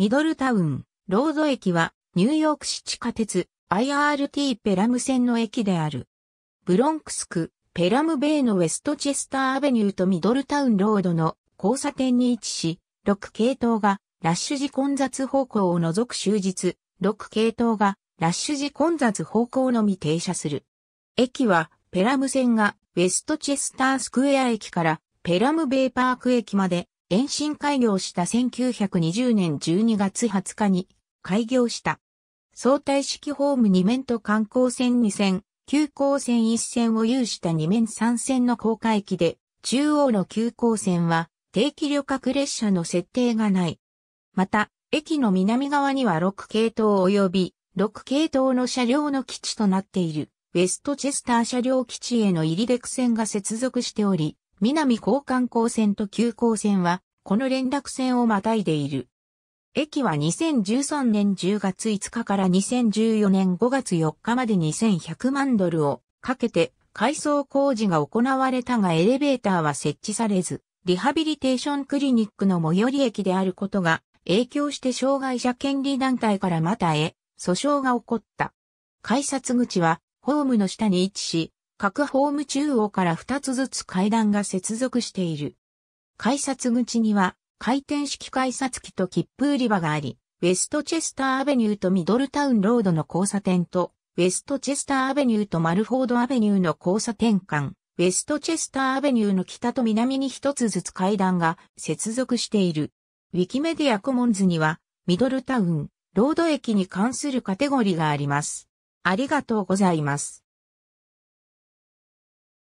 ミドルタウン、ロード駅は、ニューヨーク市地下鉄、IRT ペラム線の駅である。ブロンクス区、ペラムベイのウェストチェスターアベニューとミドルタウンロードの交差点に位置し、6系統が、ラッシュ時混雑方向を除く終日、6系統が、ラッシュ時混雑方向のみ停車する。駅は、ペラム線が、ウェストチェスタースクエア駅から、ペラムベイパーク駅まで、延伸開業した1920年12月20日に開業した。相対式ホーム2面と観光線2線、急行線1線を有した2面3線の高架駅で、中央の急行線は定期旅客列車の設定がない。また、駅の南側には6系統及び6系統の車両の基地となっているウェストチェスター車両基地への入り出線が接続しており、南高換高線と急行線は、この連絡線をまたいでいる。駅は2013年10月5日から2014年5月4日まで2100万ドルをかけて改装工事が行われたがエレベーターは設置されず、リハビリテーションクリニックの最寄り駅であることが影響して障害者権利団体からまたへ訴訟が起こった。改札口はホームの下に位置し、各ホーム中央から2つずつ階段が接続している。改札口には回転式改札機と切符売り場があり、ウェストチェスターアベニューとミドルタウンロードの交差点と、ウェストチェスターアベニューとマルフォードアベニューの交差点間、ウェストチェスターアベニューの北と南に一つずつ階段が接続している。ウィキメディアコモンズには、ミドルタウン、ロード駅に関するカテゴリーがあります。ありがとうございます。